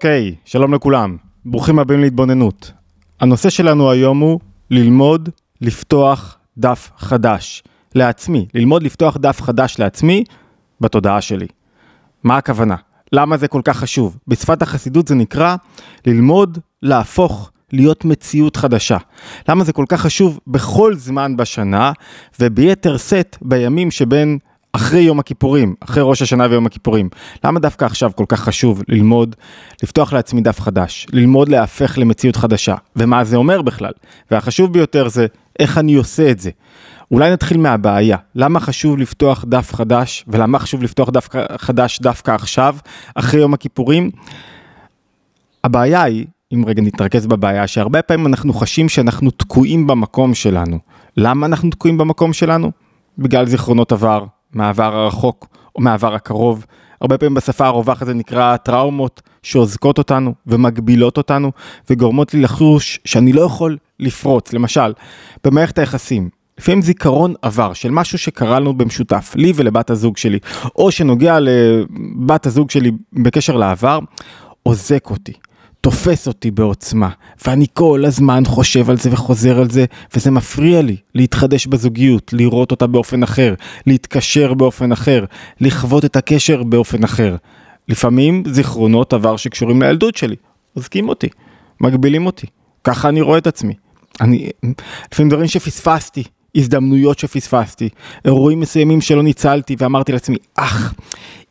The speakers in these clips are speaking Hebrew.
אוקיי, okay, שלום לכולם, ברוכים הבאים להתבוננות. הנושא שלנו היום הוא ללמוד לפתוח דף חדש לעצמי, ללמוד לפתוח דף חדש לעצמי בתודעה שלי. מה הכוונה? למה זה כל כך חשוב? בשפת החסידות זה נקרא ללמוד להפוך להיות מציאות חדשה. למה זה כל כך חשוב בכל זמן בשנה וביתר שאת בימים שבין אחרי יום הכיפורים, אחרי ראש השנה ויום הכיפורים. למה דווקא עכשיו כל כך חשוב ללמוד, לפתוח לעצמי דף חדש, ללמוד להפך למציאות חדשה, ומה זה אומר בכלל? והחשוב ביותר זה איך אני עושה את זה. אולי נתחיל מהבעיה, למה חשוב לפתוח דף חדש, ולמה חשוב לפתוח דף חדש דווקא עכשיו, אחרי יום הכיפורים? הבעיה היא, אם רגע נתרכז בבעיה, שהרבה פעמים אנחנו חשים שאנחנו תקועים במקום שלנו. למה אנחנו תקועים במקום שלנו? בגלל זיכרונות עבר, מהעבר הרחוק או מהעבר הקרוב. הרבה פעמים בשפה הרווחת זה נקרא טראומות שאוזקות אותנו ומגבילות אותנו וגורמות לי לחוש שאני לא יכול לפרוץ. למשל, במערכת היחסים, לפעמים זיכרון עבר של משהו שקרה לנו במשותף, לי ולבת הזוג שלי, או שנוגע לבת הזוג שלי בקשר לעבר, אוזק אותי, תופס אותי בעוצמה, ואני כל הזמן חושב על זה וחוזר על זה, וזה מפריע לי להתחדש בזוגיות, לראות אותה באופן אחר, להתקשר באופן אחר, לכבות את הקשר באופן אחר. לפעמים זיכרונות עבר שקשורים לילדות שלי, עוזקים אותי, מגבילים אותי, ככה אני רואה את עצמי. אני, לפעמים דברים שפספסתי, הזדמנויות שפספסתי, אירועים מסוימים שלא ניצלתי ואמרתי לעצמי, אך,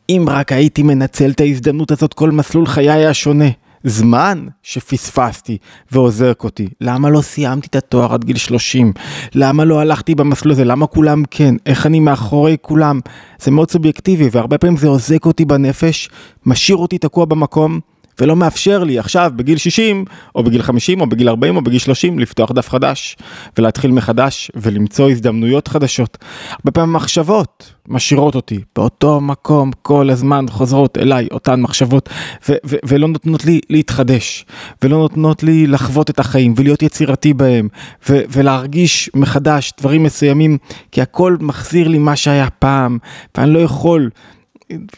אם רק הייתי מנצל את ההזדמנות הזאת, כל מסלול חיי היה שונה. זמן שפספסתי ועוזרק אותי. למה לא סיימתי את התואר עד גיל 30? למה לא הלכתי במסלול הזה? למה כולם כן? איך אני מאחורי כולם? זה מאוד סובייקטיבי, והרבה פעמים זה עוזק אותי בנפש, משאיר אותי תקוע במקום, ולא מאפשר לי עכשיו בגיל 60 או בגיל 50 או בגיל 40 או בגיל 30 לפתוח דף חדש ולהתחיל מחדש ולמצוא הזדמנויות חדשות. הרבה פעמים מחשבות משאירות אותי באותו מקום כל הזמן חוזרות אליי אותן מחשבות ו- ו- ולא נותנות לי להתחדש ולא נותנות לי לחוות את החיים ולהיות יצירתי בהם ו- ולהרגיש מחדש דברים מסוימים כי הכל מחזיר לי מה שהיה פעם ואני לא יכול.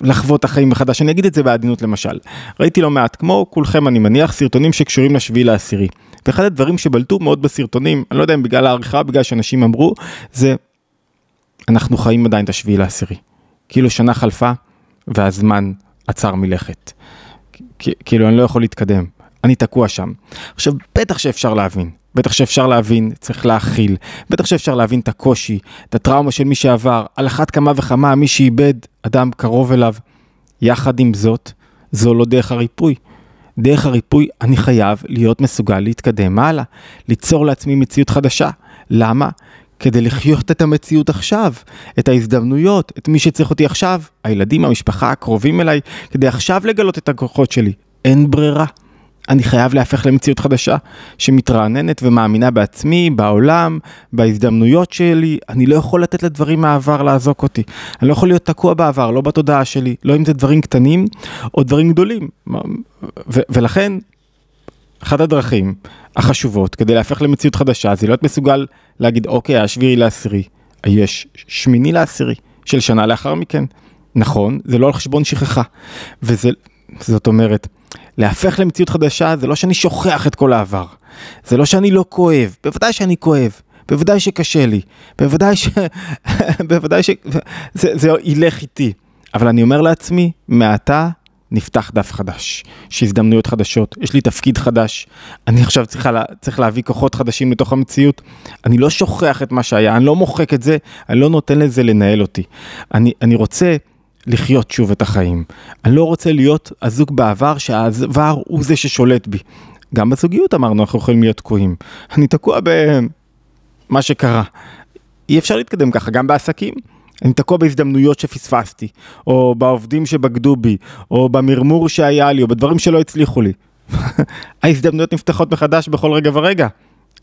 לחוות את החיים מחדש. אני אגיד את זה בעדינות למשל. ראיתי לא מעט, כמו כולכם אני מניח, סרטונים שקשורים לשביעי לעשירי. ואחד הדברים שבלטו מאוד בסרטונים, אני לא יודע אם בגלל העריכה, בגלל שאנשים אמרו, זה אנחנו חיים עדיין את השביעי לעשירי. כאילו שנה חלפה והזמן עצר מלכת. כאילו אני לא יכול להתקדם. אני תקוע שם. עכשיו, בטח שאפשר להבין, בטח שאפשר להבין, צריך להכיל, בטח שאפשר להבין את הקושי, את הטראומה של מי שעבר, על אחת כמה וכמה מי שאיבד אדם קרוב אליו. יחד עם זאת, זו לא דרך הריפוי. דרך הריפוי אני חייב להיות מסוגל להתקדם הלאה, ליצור לעצמי מציאות חדשה. למה? כדי לחיות את המציאות עכשיו, את ההזדמנויות, את מי שצריך אותי עכשיו, הילדים, המשפחה, הקרובים אליי, כדי עכשיו לגלות את הכוחות שלי. אין ברירה. אני חייב להפך למציאות חדשה שמתרעננת ומאמינה בעצמי, בעולם, בהזדמנויות שלי. אני לא יכול לתת לדברים מהעבר לעזוק אותי. אני לא יכול להיות תקוע בעבר, לא בתודעה שלי, לא אם זה דברים קטנים או דברים גדולים. ו- ולכן, אחת הדרכים החשובות כדי להפך למציאות חדשה זה להיות מסוגל להגיד, אוקיי, השביעי לעשירי, יש שמיני לעשירי של שנה לאחר מכן. נכון, זה לא על חשבון שכחה. וזה, זאת אומרת, להפך למציאות חדשה זה לא שאני שוכח את כל העבר, זה לא שאני לא כואב, בוודאי שאני כואב, בוודאי שקשה לי, בוודאי ש... בוודאי ש... זה, זה ילך איתי, אבל אני אומר לעצמי, מעתה נפתח דף חדש, יש הזדמנויות חדשות, יש לי תפקיד חדש, אני עכשיו צריכה לה, צריך להביא כוחות חדשים לתוך המציאות, אני לא שוכח את מה שהיה, אני לא מוחק את זה, אני לא נותן לזה לנהל אותי. אני, אני רוצה לחיות שוב את החיים. אני לא רוצה להיות אזוק בעבר, שהעבר הוא זה ששולט בי. גם בזוגיות אמרנו, אנחנו יכולים להיות תקועים. אני תקוע במה שקרה. אי אפשר להתקדם ככה, גם בעסקים. אני תקוע בהזדמנויות שפספסתי, או בעובדים שבגדו בי, או במרמור שהיה לי, או בדברים שלא הצליחו לי. ההזדמנויות נפתחות מחדש בכל רגע ורגע.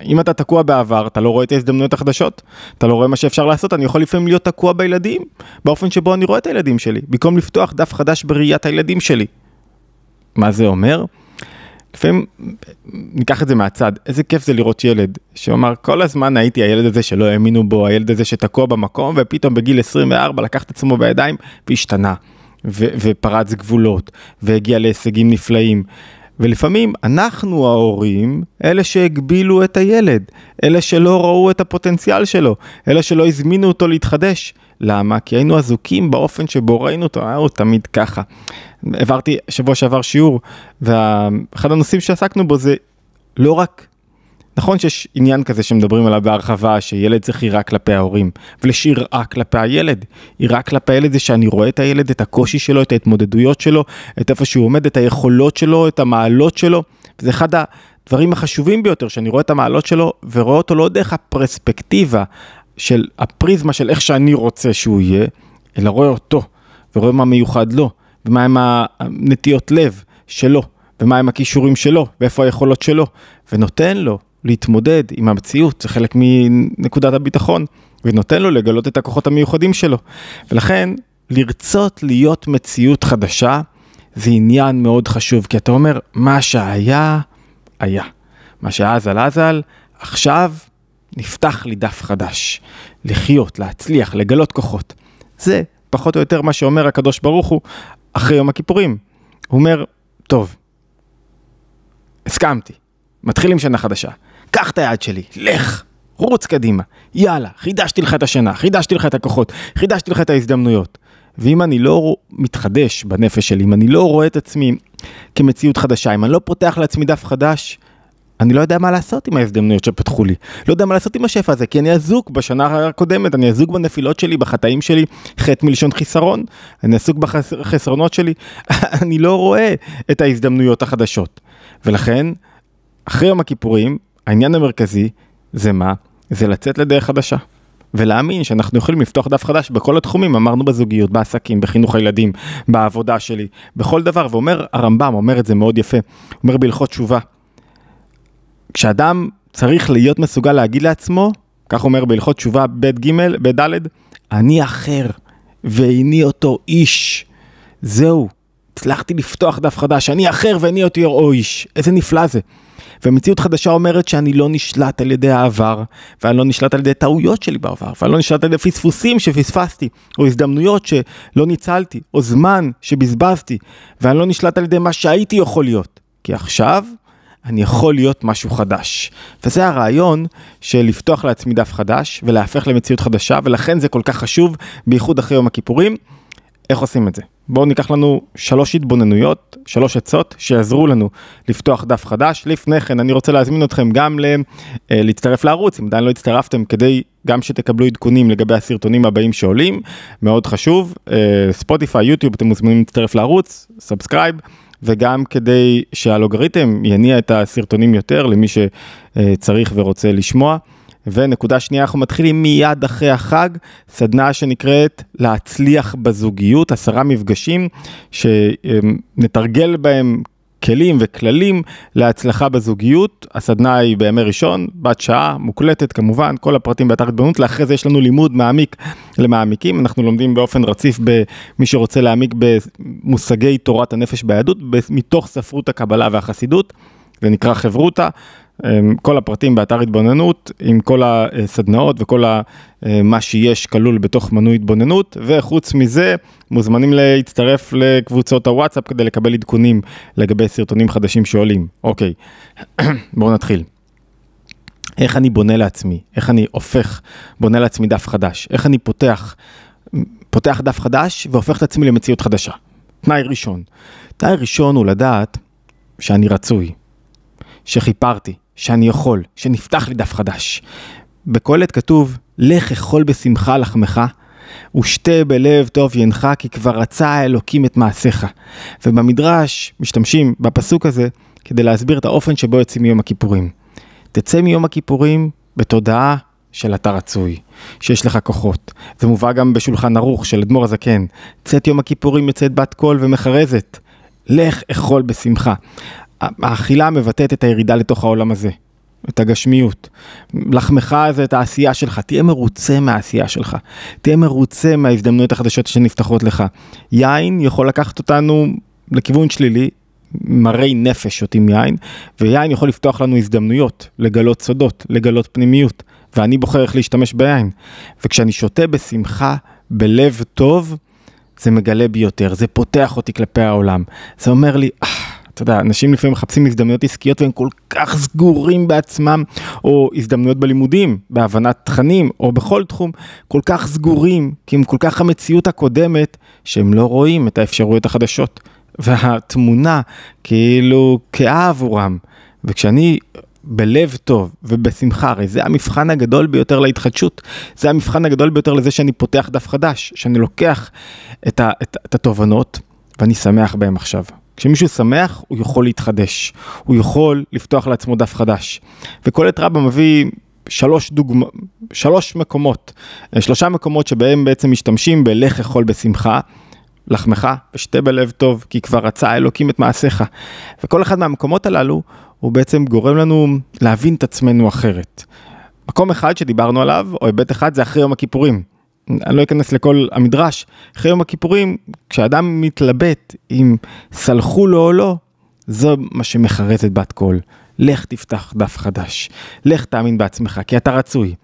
אם אתה תקוע בעבר, אתה לא רואה את ההזדמנויות החדשות, אתה לא רואה מה שאפשר לעשות, אני יכול לפעמים להיות תקוע בילדים, באופן שבו אני רואה את הילדים שלי, במקום לפתוח דף חדש בראיית הילדים שלי. מה זה אומר? לפעמים, ניקח את זה מהצד, איזה כיף זה לראות ילד, שאומר, כל הזמן הייתי הילד הזה שלא האמינו בו, הילד הזה שתקוע במקום, ופתאום בגיל 24 לקח את עצמו בידיים והשתנה, ו- ופרץ גבולות, והגיע להישגים נפלאים. ולפעמים אנחנו ההורים, אלה שהגבילו את הילד, אלה שלא ראו את הפוטנציאל שלו, אלה שלא הזמינו אותו להתחדש. למה? כי היינו אזוקים באופן שבו ראינו אותו, היה הוא תמיד ככה. העברתי שבוע שעבר שיעור, ואחד הנושאים שעסקנו בו זה לא רק נכון שיש עניין כזה שמדברים עליו בהרחבה, שילד צריך יראה כלפי ההורים, אבל יש יראה כלפי הילד. יראה כלפי הילד זה שאני רואה את הילד, את הקושי שלו, את ההתמודדויות שלו, את איפה שהוא עומד, את היכולות שלו, את המעלות שלו. זה אחד הדברים החשובים ביותר, שאני רואה את המעלות שלו ורואה אותו לא דרך הפרספקטיבה של הפריזמה של איך שאני רוצה שהוא יהיה, אלא רואה אותו, ורואה מה מיוחד לו, ומהם הנטיות לב שלו. ומה הם הכישורים שלו, ואיפה היכולות שלו, ונותן לו להתמודד עם המציאות, זה חלק מנקודת הביטחון, ונותן לו לגלות את הכוחות המיוחדים שלו. ולכן, לרצות להיות מציאות חדשה, זה עניין מאוד חשוב, כי אתה אומר, מה שהיה, היה. מה שאז אזל, אז עכשיו נפתח לי דף חדש. לחיות, להצליח, לגלות כוחות. זה פחות או יותר מה שאומר הקדוש ברוך הוא אחרי יום הכיפורים. הוא אומר, טוב, הסכמתי, מתחילים שנה חדשה. קח את היד שלי, לך, רוץ קדימה, יאללה, חידשתי לך את השינה, חידשתי לך את הכוחות, חידשתי לך את ההזדמנויות. ואם אני לא מתחדש בנפש שלי, אם אני לא רואה את עצמי כמציאות חדשה, אם אני לא פותח לעצמי דף חדש, אני לא יודע מה לעשות עם ההזדמנויות שפתחו לי. לא יודע מה לעשות עם השפע הזה, כי אני אזוק בשנה הקודמת, אני אזוק בנפילות שלי, בחטאים שלי, חטא מלשון חיסרון, אני אזוק בחסרונות שלי, אני לא רואה את ההזדמנויות החדשות. ולכן, אחרי יום הכיפורים, העניין המרכזי זה מה? זה לצאת לדרך חדשה. ולהאמין שאנחנו יכולים לפתוח דף חדש בכל התחומים, אמרנו בזוגיות, בעסקים, בחינוך הילדים, בעבודה שלי, בכל דבר, ואומר הרמב"ם, אומר את זה מאוד יפה, אומר בהלכות תשובה. כשאדם צריך להיות מסוגל להגיד לעצמו, כך אומר בהלכות תשובה ב' ג', ב' ד', אני אחר, ואיני אותו איש. זהו, הצלחתי לפתוח דף חדש, אני אחר ואיני אותי או איש. איזה נפלא זה. ומציאות חדשה אומרת שאני לא נשלט על ידי העבר, ואני לא נשלט על ידי טעויות שלי בעבר, ואני לא נשלט על ידי פספוסים שפספסתי, או הזדמנויות שלא ניצלתי, או זמן שבזבזתי, ואני לא נשלט על ידי מה שהייתי יכול להיות. כי עכשיו אני יכול להיות משהו חדש. וזה הרעיון של לפתוח לעצמי דף חדש ולהפך למציאות חדשה, ולכן זה כל כך חשוב, בייחוד אחרי יום הכיפורים. איך עושים את זה? בואו ניקח לנו שלוש התבוננויות, שלוש עצות שיעזרו לנו לפתוח דף חדש. לפני כן, אני רוצה להזמין אתכם גם אה, להצטרף לערוץ, אם עדיין לא הצטרפתם, כדי גם שתקבלו עדכונים לגבי הסרטונים הבאים שעולים, מאוד חשוב. ספוטיפיי, אה, יוטיוב, אתם מוזמנים להצטרף לערוץ, סאבסקרייב. וגם כדי שהאלוגריתם יניע את הסרטונים יותר למי שצריך ורוצה לשמוע. ונקודה שנייה, אנחנו מתחילים מיד אחרי החג, סדנה שנקראת להצליח בזוגיות, עשרה מפגשים שנתרגל בהם כלים וכללים להצלחה בזוגיות. הסדנה היא בימי ראשון, בת שעה, מוקלטת כמובן, כל הפרטים באתר התבוננות. לאחרי זה יש לנו לימוד מעמיק למעמיקים. אנחנו לומדים באופן רציף במי שרוצה להעמיק במושגי תורת הנפש ביהדות, מתוך ספרות הקבלה והחסידות. זה נקרא חברותא, אמ, כל הפרטים באתר התבוננות, עם כל הסדנאות וכל ה, אה, מה שיש כלול בתוך מנוי התבוננות, וחוץ מזה, מוזמנים להצטרף לקבוצות הוואטסאפ כדי לקבל עדכונים לגבי סרטונים חדשים שעולים. אוקיי, בואו נתחיל. איך אני בונה לעצמי, איך אני הופך, בונה לעצמי דף חדש, איך אני פותח, פותח דף חדש והופך את עצמי למציאות חדשה. תנאי ראשון. תנאי ראשון הוא לדעת שאני רצוי, שחיפרתי, שאני יכול, שנפתח לי דף חדש. בקהלת כתוב, לך אכול בשמחה לחמך, ושתה בלב טוב ינך, כי כבר רצה האלוקים את מעשיך. ובמדרש משתמשים בפסוק הזה כדי להסביר את האופן שבו יוצאים מיום הכיפורים. תצא מיום הכיפורים בתודעה של אתה רצוי, שיש לך כוחות. זה מובא גם בשולחן ערוך של אדמו"ר הזקן. צאת יום הכיפורים יוצאת בת קול ומחרזת. לך אכול בשמחה. האכילה מבטאת את הירידה לתוך העולם הזה, את הגשמיות. לחמך זה את העשייה שלך, תהיה מרוצה מהעשייה שלך, תהיה מרוצה מההזדמנויות החדשות שנפתחות לך. יין יכול לקחת אותנו לכיוון שלילי, מרי נפש שותים יין, ויין יכול לפתוח לנו הזדמנויות, לגלות סודות, לגלות פנימיות, ואני בוחר איך להשתמש ביין. וכשאני שותה בשמחה, בלב טוב, זה מגלה בי יותר, זה פותח אותי כלפי העולם. זה אומר לי, אה, אתה יודע, אנשים לפעמים מחפשים הזדמנויות עסקיות והם כל כך סגורים בעצמם, או הזדמנויות בלימודים, בהבנת תכנים, או בכל תחום, כל כך סגורים, כי הם כל כך המציאות הקודמת, שהם לא רואים את האפשרויות החדשות. והתמונה כאילו כאה עבורם. וכשאני בלב טוב ובשמחה, הרי זה המבחן הגדול ביותר להתחדשות. זה המבחן הגדול ביותר לזה שאני פותח דף חדש, שאני לוקח את, ה, את, את התובנות ואני שמח בהם עכשיו. כשמישהו שמח, הוא יכול להתחדש. הוא יכול לפתוח לעצמו דף חדש. וקולט רבא מביא שלוש, דוגמה, שלוש מקומות, אה, שלושה מקומות שבהם בעצם משתמשים בלך אכול בשמחה. לחמך ושתה בלב טוב, כי כבר רצה אלוקים את מעשיך. וכל אחד מהמקומות הללו, הוא בעצם גורם לנו להבין את עצמנו אחרת. מקום אחד שדיברנו עליו, או היבט אחד, זה אחרי יום הכיפורים. אני לא אכנס לכל המדרש, אחרי יום הכיפורים, כשאדם מתלבט אם סלחו לו או לא, זה מה שמחרטת בת קול. לך תפתח דף חדש, לך תאמין בעצמך, כי אתה רצוי.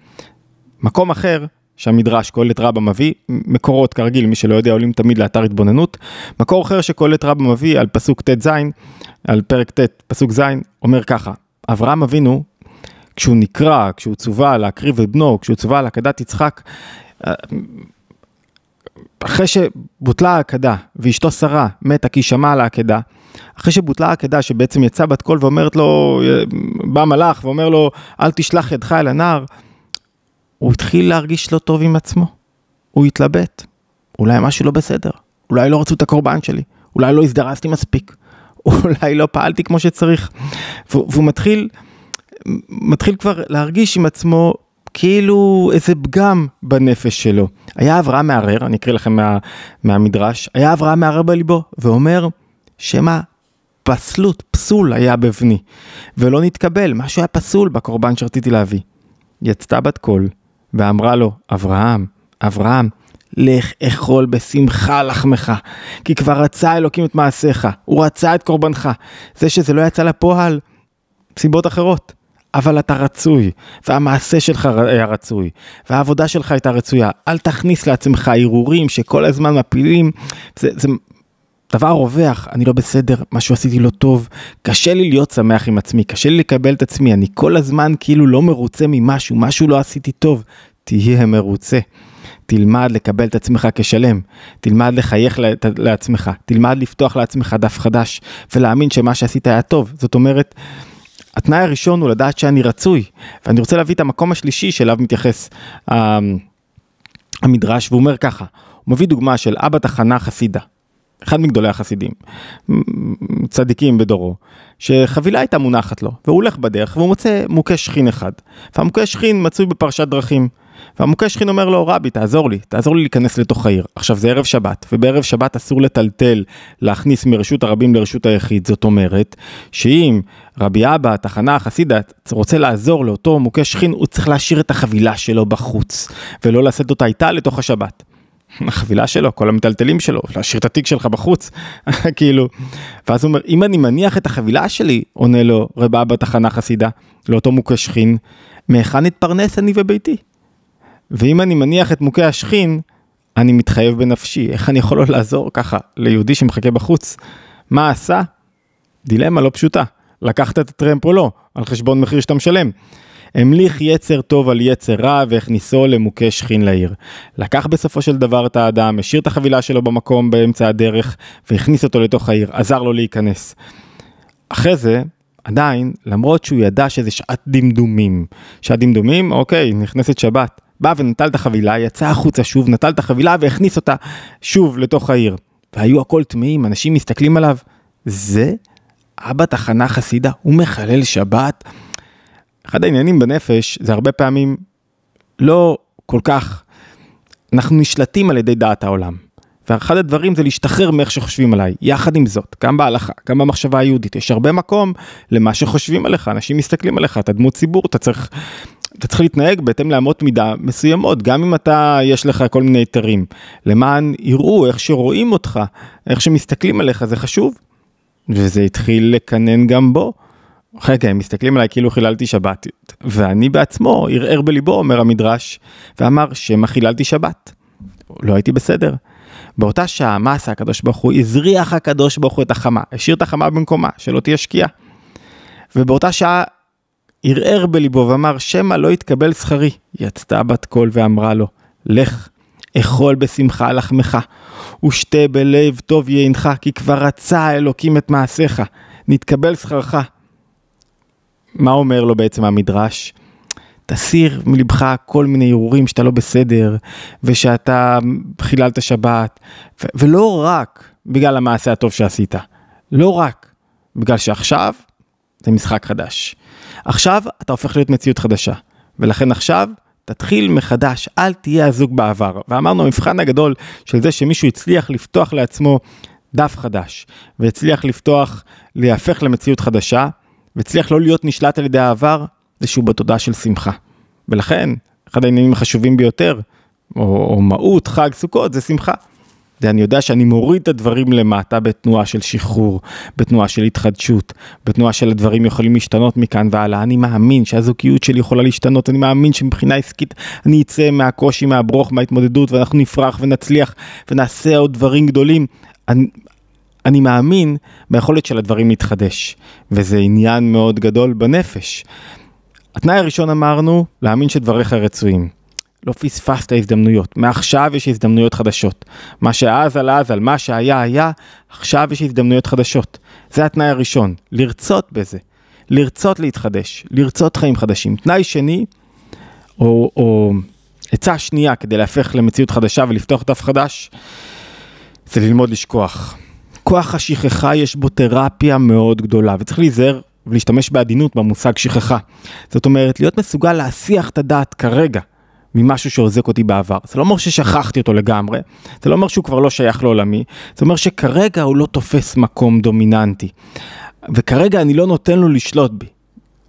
מקום אחר, שהמדרש קהלת רבא מביא, מקורות כרגיל, מי שלא יודע עולים תמיד לאתר התבוננות. מקור אחר שקהלת רבא מביא על פסוק ט"ז, על פרק ט', פסוק ז', אומר ככה, אברהם אבינו, כשהוא נקרא, כשהוא צווה להקריב את בנו, כשהוא צווה על עקדת יצחק, אחרי שבוטלה העקדה ואשתו שרה מתה כי היא שמעה על העקדה, אחרי שבוטלה העקדה שבעצם יצאה בת קול ואומרת לו, בא מלאך ואומר לו, אל תשלח ידך אל הנער, הוא התחיל להרגיש לא טוב עם עצמו. הוא התלבט, אולי משהו לא בסדר, אולי לא רצו את הקורבן שלי, אולי לא הזדרזתי מספיק, אולי לא פעלתי כמו שצריך. והוא מתחיל, מתחיל כבר להרגיש עם עצמו כאילו איזה פגם בנפש שלו. היה אברהם מערער, אני אקריא לכם מה, מהמדרש, היה אברהם מערער בליבו ואומר, שמא פסלות, פסול היה בבני, ולא נתקבל, משהו היה פסול בקורבן שרציתי להביא. יצתה בת קול ואמרה לו, אברהם, אברהם, לך אכול בשמחה לחמך, כי כבר רצה אלוקים את מעשיך, הוא רצה את קורבנך. זה שזה לא יצא לפועל, סיבות אחרות. אבל אתה רצוי, והמעשה שלך היה אה, רצוי, והעבודה שלך הייתה רצויה. אל תכניס לעצמך הרהורים שכל הזמן מפילים, זה, זה דבר רווח, אני לא בסדר, משהו עשיתי לא טוב, קשה לי להיות שמח עם עצמי, קשה לי לקבל את עצמי, אני כל הזמן כאילו לא מרוצה ממשהו, משהו לא עשיתי טוב, תהיה מרוצה. תלמד לקבל את עצמך כשלם, תלמד לחייך לעצמך, תלמד לפתוח לעצמך דף חדש ולהאמין שמה שעשית היה טוב. זאת אומרת, התנאי הראשון הוא לדעת שאני רצוי, ואני רוצה להביא את המקום השלישי שאליו מתייחס אה, המדרש, והוא אומר ככה, הוא מביא דוגמה של אבא תחנה חסידה, אחד מגדולי החסידים, צדיקים בדורו, שחבילה הייתה מונחת לו, והוא הולך בדרך והוא מוצא מוכה שכין אחד, והמוכה שכין מצוי בפרשת דרכים. והמוכה שכין אומר לו, רבי, תעזור לי, תעזור לי להיכנס לתוך העיר. עכשיו, זה ערב שבת, ובערב שבת אסור לטלטל, להכניס מרשות הרבים לרשות היחיד. זאת אומרת, שאם רבי אבא, התחנה החסידת, רוצה לעזור לאותו מוכה שכין, הוא צריך להשאיר את החבילה שלו בחוץ, ולא לשאת אותה איתה לתוך השבת. החבילה שלו, כל המטלטלים שלו, להשאיר את התיק שלך בחוץ, כאילו. ואז הוא אומר, אם אני מניח את החבילה שלי, עונה לו רבי אבא תחנה חסידה, לאותו מוכה שכין, מהיכן אתפרנס אני וביתי? ואם אני מניח את מוכה השכין, אני מתחייב בנפשי, איך אני יכול לא לעזור ככה ליהודי שמחכה בחוץ? מה עשה? דילמה לא פשוטה. לקחת את הטרמפ או לא, על חשבון מחיר שאתה משלם. המליך יצר טוב על יצר רע והכניסו למוכה שכין לעיר. לקח בסופו של דבר את האדם, השאיר את החבילה שלו במקום באמצע הדרך והכניס אותו לתוך העיר, עזר לו להיכנס. אחרי זה, עדיין, למרות שהוא ידע שזה שעת דמדומים. שעת דמדומים, אוקיי, נכנסת שבת. בא ונטל את החבילה, יצא החוצה שוב, נטל את החבילה והכניס אותה שוב לתוך העיר. והיו הכל טמאים, אנשים מסתכלים עליו. זה אבא תחנה חסידה, הוא מחלל שבת. אחד העניינים בנפש זה הרבה פעמים לא כל כך, אנחנו נשלטים על ידי דעת העולם. ואחד הדברים זה להשתחרר מאיך שחושבים עליי. יחד עם זאת, גם בהלכה, גם במחשבה היהודית, יש הרבה מקום למה שחושבים עליך, אנשים מסתכלים עליך, אתה דמות ציבור, אתה צריך, אתה צריך להתנהג בהתאם לאמות מידה מסוימות, גם אם אתה, יש לך כל מיני היתרים. למען יראו איך שרואים אותך, איך שמסתכלים עליך, זה חשוב. וזה התחיל לקנן גם בו. רגע, כן, הם מסתכלים עליי כאילו חיללתי שבת, ואני בעצמו ערער בליבו, אומר המדרש, ואמר שמא חיללתי שבת. לא הייתי בסדר. באותה שעה, מה עשה הקדוש ברוך הוא? הזריח הקדוש ברוך הוא את החמה, השאיר את החמה במקומה, שלא תהיה שקיעה. ובאותה שעה ערער בליבו ואמר, שמא לא יתקבל שכרי. יצתה בת קול ואמרה לו, לך, אכול בשמחה לחמך, ושתה בלב טוב יינך, כי כבר רצה האלוקים את מעשיך, נתקבל שכרך. מה אומר לו בעצם המדרש? תסיר מלבך כל מיני הרהורים שאתה לא בסדר, ושאתה חיללת שבת, ו- ולא רק בגלל המעשה הטוב שעשית, לא רק בגלל שעכשיו זה משחק חדש. עכשיו אתה הופך להיות מציאות חדשה, ולכן עכשיו תתחיל מחדש, אל תהיה הזוג בעבר. ואמרנו, המבחן הגדול של זה שמישהו הצליח לפתוח לעצמו דף חדש, והצליח לפתוח, להיהפך למציאות חדשה, והצליח לא להיות נשלט על ידי העבר, זה שהוא בתודעה של שמחה. ולכן, אחד העניינים החשובים ביותר, או, או מהות חג סוכות, זה שמחה. זה אני יודע שאני מוריד את הדברים למטה בתנועה של שחרור, בתנועה של התחדשות, בתנועה של הדברים יכולים להשתנות מכאן והלאה. אני מאמין שהזוגיות שלי יכולה להשתנות, אני מאמין שמבחינה עסקית אני אצא מהקושי, מהברוך, מההתמודדות, ואנחנו נפרח ונצליח ונעשה עוד דברים גדולים. אני, אני מאמין ביכולת של הדברים להתחדש, וזה עניין מאוד גדול בנפש. התנאי הראשון אמרנו, להאמין שדבריך רצויים. לא פספסת הזדמנויות, מעכשיו יש הזדמנויות חדשות. מה שאז על אז, על מה שהיה היה, עכשיו יש הזדמנויות חדשות. זה התנאי הראשון, לרצות בזה, לרצות להתחדש, לרצות חיים חדשים. תנאי שני, או, או עצה שנייה כדי להפך למציאות חדשה ולפתוח דף חדש, זה ללמוד לשכוח. כוח השכחה יש בו תרפיה מאוד גדולה, וצריך להיזהר ולהשתמש בעדינות במושג שכחה. זאת אומרת, להיות מסוגל להסיח את הדעת כרגע, ממשהו שעוזק אותי בעבר. זה לא אומר ששכחתי אותו לגמרי, זה לא אומר שהוא כבר לא שייך לעולמי, זה אומר שכרגע הוא לא תופס מקום דומיננטי. וכרגע אני לא נותן לו לשלוט בי.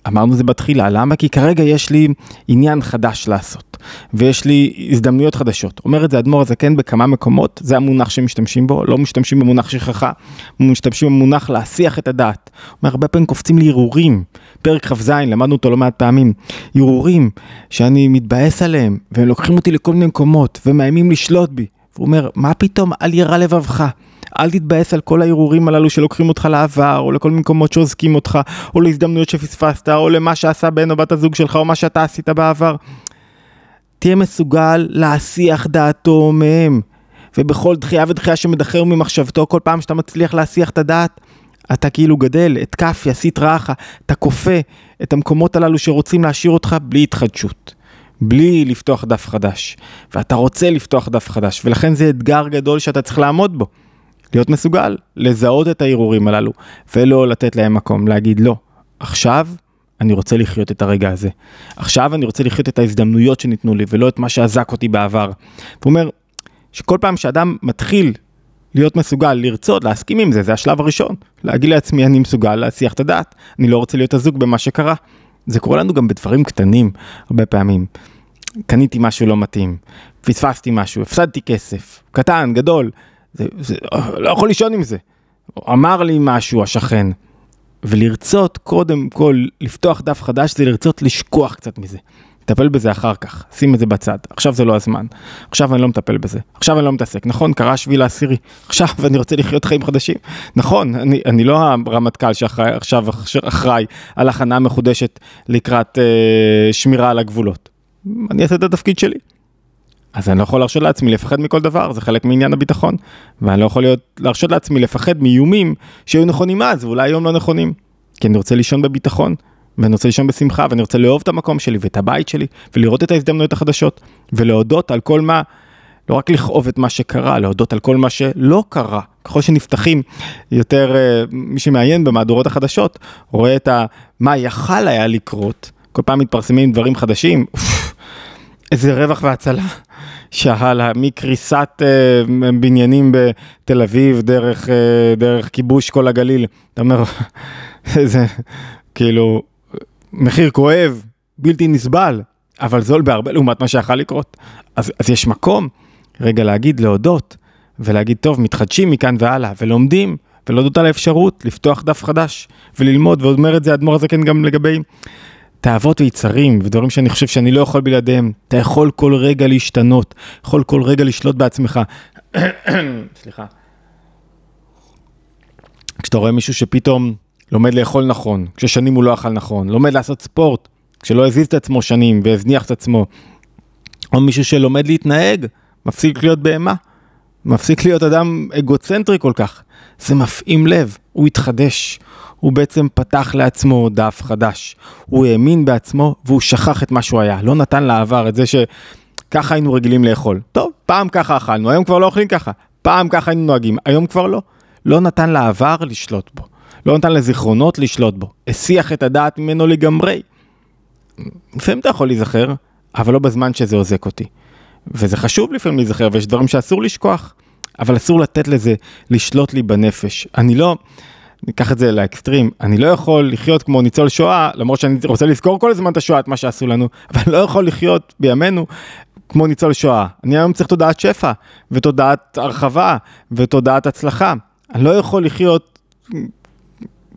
אמרנו זה בתחילה, למה? כי כרגע יש לי עניין חדש לעשות, ויש לי הזדמנויות חדשות. אומר את זה אדמו"ר הזקן בכמה מקומות, זה המונח שמשתמשים בו, לא משתמשים במונח שכחה, משתמשים במונח להסיח את הדעת. אומר, הרבה פעמים קופצים לי הרהורים, פרק כ"ז, למדנו אותו לא מעט פעמים, הרהורים שאני מתבאס עליהם, והם לוקחים אותי לכל מיני מקומות, ומאיימים לשלוט בי. הוא אומר, מה פתאום, אל יירא לבבך. אל תתבאס על כל ההרהורים הללו שלוקחים אותך לעבר, או לכל מקומות שעוזקים אותך, או להזדמנויות שפספסת, או למה שעשה בן או בת הזוג שלך, או מה שאתה עשית בעבר. תהיה מסוגל להסיח דעתו מהם. ובכל דחייה ודחייה שמדחר ממחשבתו, כל פעם שאתה מצליח להסיח את הדעת, אתה כאילו גדל, את כפי, הסית רעך, אתה כופה את המקומות הללו שרוצים להשאיר אותך בלי התחדשות. בלי לפתוח דף חדש, ואתה רוצה לפתוח דף חדש, ולכן זה אתגר גדול שאתה צריך לעמוד בו. להיות מסוגל לזהות את ההרהורים הללו, ולא לתת להם מקום, להגיד לא, עכשיו אני רוצה לחיות את הרגע הזה. עכשיו אני רוצה לחיות את ההזדמנויות שניתנו לי, ולא את מה שאזק אותי בעבר. הוא אומר, שכל פעם שאדם מתחיל להיות מסוגל, לרצות, להסכים עם זה, זה השלב הראשון. להגיד לעצמי, אני מסוגל להסיח את הדעת, אני לא רוצה להיות אזוק במה שקרה. זה קורה לנו גם בדברים קטנים הרבה פעמים. קניתי משהו לא מתאים, פספסתי משהו, הפסדתי כסף, קטן, גדול, זה, זה, לא יכול לישון עם זה. אמר לי משהו השכן, ולרצות קודם כל לפתוח דף חדש זה לרצות לשכוח קצת מזה. טפל בזה אחר כך, שים את זה בצד, עכשיו זה לא הזמן, עכשיו אני לא מטפל בזה, עכשיו אני לא מתעסק, נכון, קרה שביל העשירי, עכשיו אני רוצה לחיות חיים חדשים, נכון, אני, אני לא הרמטכ"ל שעכשיו אחראי על הכנה מחודשת לקראת אה, שמירה על הגבולות, אני אעשה את התפקיד שלי. אז אני לא יכול להרשות לעצמי לפחד מכל דבר, זה חלק מעניין הביטחון, ואני לא יכול להיות, להרשות לעצמי לפחד מאיומים שהיו נכונים אז ואולי היום לא נכונים, כי אני רוצה לישון בביטחון, ואני רוצה לישון בשמחה, ואני רוצה לאהוב את המקום שלי ואת הבית שלי, ולראות את ההזדמנויות החדשות, ולהודות על כל מה, לא רק לכאוב את מה שקרה, להודות על כל מה שלא קרה. ככל שנפתחים יותר, אה, מי שמעיין במהדורות החדשות, רואה את ה... מה יכל היה לקרות, כל פעם מתפרסמים דברים חדשים, איזה רווח והצלה. שהלאה, מקריסת uh, בניינים בתל אביב דרך, uh, דרך כיבוש כל הגליל. אתה אומר, איזה, כאילו, מחיר כואב, בלתי נסבל, אבל זול בהרבה לעומת מה שיכול לקרות. אז, אז יש מקום רגע להגיד, להודות, ולהגיד, טוב, מתחדשים מכאן והלאה, ולומדים, ולהודות על האפשרות לפתוח דף חדש, וללמוד, ואומר את זה האדמו"ר הזקן גם לגבי תאוות ויצרים, ודברים שאני חושב שאני לא יכול בלעדיהם. אתה יכול כל רגע להשתנות, יכול כל רגע לשלוט בעצמך. סליחה. כשאתה רואה מישהו שפתאום... לומד לאכול נכון, כששנים הוא לא אכל נכון, לומד לעשות ספורט, כשלא הזיז את עצמו שנים והזניח את עצמו, או מישהו שלומד להתנהג, מפסיק להיות בהמה, מפסיק להיות אדם אגוצנטרי כל כך. זה מפעים לב, הוא התחדש, הוא בעצם פתח לעצמו דף חדש. הוא האמין בעצמו והוא שכח את מה שהוא היה, לא נתן לעבר את זה שככה היינו רגילים לאכול. טוב, פעם ככה אכלנו, היום כבר לא אוכלים ככה. פעם ככה היינו נוהגים, היום כבר לא. לא נתן לעבר לשלוט בו. לא נתן לזיכרונות לשלוט בו, הסיח את הדעת ממנו לגמרי. לפעמים אתה יכול להיזכר, אבל לא בזמן שזה עוזק אותי. וזה חשוב לפעמים להיזכר, ויש דברים שאסור לשכוח, אבל אסור לתת לזה לשלוט לי בנפש. אני לא, ניקח את זה לאקסטרים, אני לא יכול לחיות כמו ניצול שואה, למרות שאני רוצה לזכור כל הזמן את השואה, את מה שעשו לנו, אבל לא יכול לחיות בימינו כמו ניצול שואה. אני היום צריך תודעת שפע, ותודעת הרחבה, ותודעת הצלחה. אני לא יכול לחיות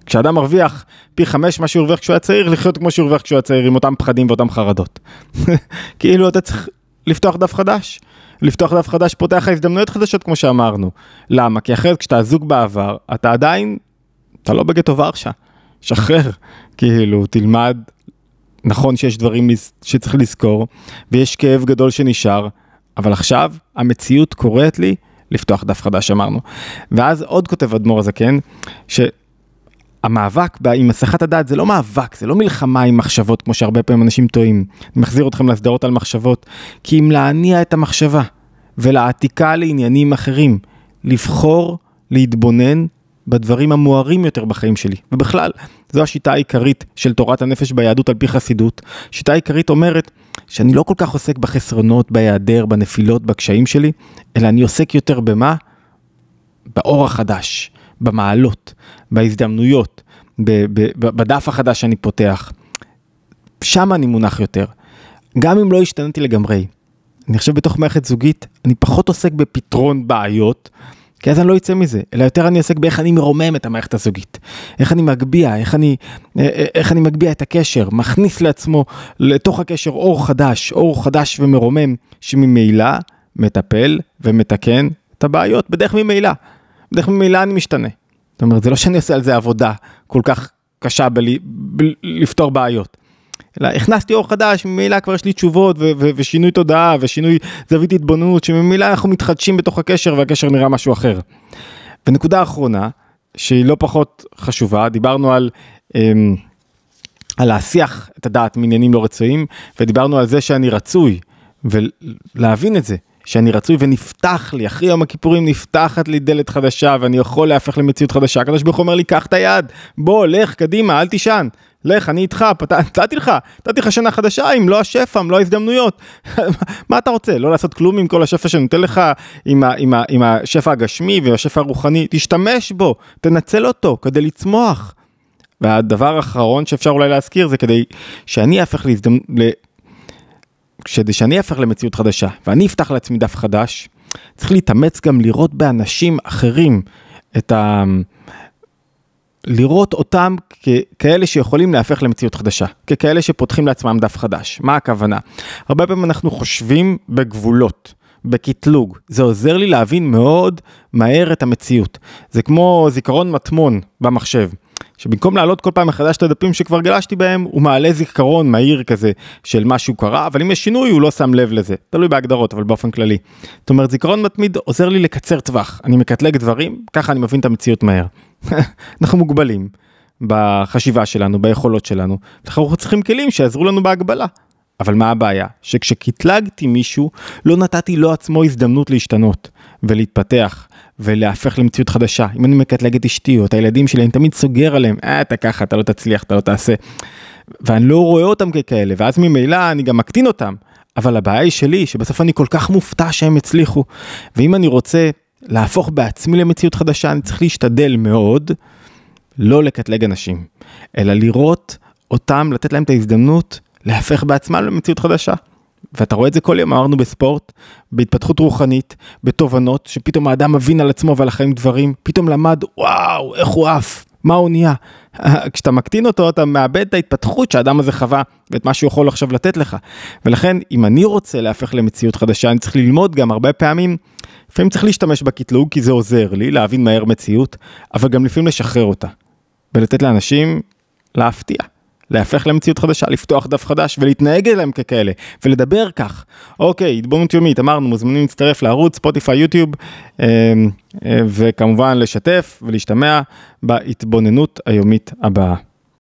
כשאדם מרוויח פי חמש מה שהוא הרוויח כשהוא היה צעיר, לחיות כמו שהוא הרוויח כשהוא היה צעיר עם אותם פחדים ואותם חרדות. כאילו אתה צריך לפתוח דף חדש. לפתוח דף חדש פותח לך הזדמנויות חדשות כמו שאמרנו. למה? כי אחרת כשאתה אזוג בעבר, אתה עדיין, אתה לא בגטו ורשה. שחרר, כאילו, תלמד. נכון שיש דברים שצריך לזכור, ויש כאב גדול שנשאר, אבל עכשיו המציאות קוראת לי לפתוח דף חדש אמרנו. ואז עוד כותב אדמו"ר הזקן, כן, המאבק עם הסחת הדעת זה לא מאבק, זה לא מלחמה עם מחשבות כמו שהרבה פעמים אנשים טועים. אני מחזיר אתכם לסדרות על מחשבות, כי אם להניע את המחשבה ולהעתיקה לעניינים אחרים, לבחור להתבונן בדברים המוארים יותר בחיים שלי. ובכלל, זו השיטה העיקרית של תורת הנפש ביהדות על פי חסידות. שיטה עיקרית אומרת שאני לא כל כך עוסק בחסרונות, בהיעדר, בנפילות, בקשיים שלי, אלא אני עוסק יותר במה? באור החדש. במעלות, בהזדמנויות, ב- ב- בדף החדש שאני פותח. שם אני מונח יותר. גם אם לא השתנתי לגמרי. אני חושב בתוך מערכת זוגית, אני פחות עוסק בפתרון בעיות, כי אז אני לא אצא מזה, אלא יותר אני עוסק באיך אני מרומם את המערכת הזוגית, איך אני מגביה, איך אני, אה, אה, איך אני מגביה את הקשר, מכניס לעצמו, לתוך הקשר אור חדש, אור חדש ומרומם, שממילא מטפל ומתקן את הבעיות בדרך ממילא. בדרך כלל מילה אני משתנה. זאת אומרת, זה לא שאני עושה על זה עבודה כל כך קשה בלפתור בעיות. אלא הכנסתי אור חדש, ממילא כבר יש לי תשובות ו- ו- ושינוי תודעה ושינוי זווית התבוננות, שממילא אנחנו מתחדשים בתוך הקשר והקשר נראה משהו אחר. ונקודה אחרונה, שהיא לא פחות חשובה, דיברנו על, אמ, על להסיח את הדעת מעניינים לא רצויים, ודיברנו על זה שאני רצוי, ולהבין את זה. שאני רצוי ונפתח לי, אחרי יום הכיפורים נפתחת לי דלת חדשה ואני יכול להפך למציאות חדשה. הקדוש ברוך הוא אומר לי, קח את היד, בוא, לך, קדימה, אל תישן. לך, אני איתך, נתתי לך, נתתי לך שנה חדשה, אם לא השפע, אם לא ההזדמנויות. מה אתה רוצה? לא לעשות כלום עם כל השפע שאני נותן לך, עם, ה, עם, ה, עם השפע הגשמי ועם השפע הרוחני? תשתמש בו, תנצל אותו כדי לצמוח. והדבר האחרון שאפשר אולי להזכיר זה כדי שאני אהפך להזדמנ... כדי שאני אהפך למציאות חדשה ואני אפתח לעצמי דף חדש, צריך להתאמץ גם לראות באנשים אחרים את ה... לראות אותם ככאלה שיכולים להפך למציאות חדשה, ככאלה שפותחים לעצמם דף חדש. מה הכוונה? הרבה פעמים אנחנו חושבים בגבולות, בקטלוג. זה עוזר לי להבין מאוד מהר את המציאות. זה כמו זיכרון מטמון במחשב. שבמקום להעלות כל פעם מחדש את הדפים שכבר גלשתי בהם, הוא מעלה זיכרון מהיר כזה של מה שהוא קרה, אבל אם יש שינוי הוא לא שם לב לזה, תלוי בהגדרות, אבל באופן כללי. זאת אומרת, זיכרון מתמיד עוזר לי לקצר טווח, אני מקטלג דברים, ככה אני מבין את המציאות מהר. אנחנו מוגבלים בחשיבה שלנו, ביכולות שלנו, לכן אנחנו צריכים כלים שיעזרו לנו בהגבלה. אבל מה הבעיה? שכשקטלגתי מישהו, לא נתתי לו עצמו הזדמנות להשתנות ולהתפתח ולהפך למציאות חדשה. אם אני מקטלג את אשתי או את הילדים שלי, אני תמיד סוגר עליהם, אה, אתה ככה, אתה לא תצליח, אתה לא תעשה. ואני לא רואה אותם ככאלה, ואז ממילא אני גם מקטין אותם. אבל הבעיה היא שלי, שבסוף אני כל כך מופתע שהם הצליחו. ואם אני רוצה להפוך בעצמי למציאות חדשה, אני צריך להשתדל מאוד לא לקטלג אנשים, אלא לראות אותם, לתת להם את ההזדמנות להפך בעצמם למציאות חדשה. ואתה רואה את זה כל יום, אמרנו בספורט, בהתפתחות רוחנית, בתובנות, שפתאום האדם מבין על עצמו ועל החיים דברים, פתאום למד, וואו, איך הוא עף, מה הוא נהיה. כשאתה מקטין אותו, אתה מאבד את ההתפתחות שהאדם הזה חווה, ואת מה שהוא יכול עכשיו לתת לך. ולכן, אם אני רוצה להפך למציאות חדשה, אני צריך ללמוד גם הרבה פעמים, לפעמים צריך להשתמש בקטלוג, כי זה עוזר לי להבין מהר מציאות, אבל גם לפעמים לשחרר אותה, ולתת לאנשים להפתיע. להפך למציאות חדשה, לפתוח דף חדש ולהתנהג אליהם ככאלה, ולדבר כך. אוקיי, התבוננות יומית, אמרנו, מוזמנים להצטרף לערוץ, ספוטיפיי, יוטיוב, אה, אה, וכמובן לשתף ולהשתמע בהתבוננות היומית הבאה.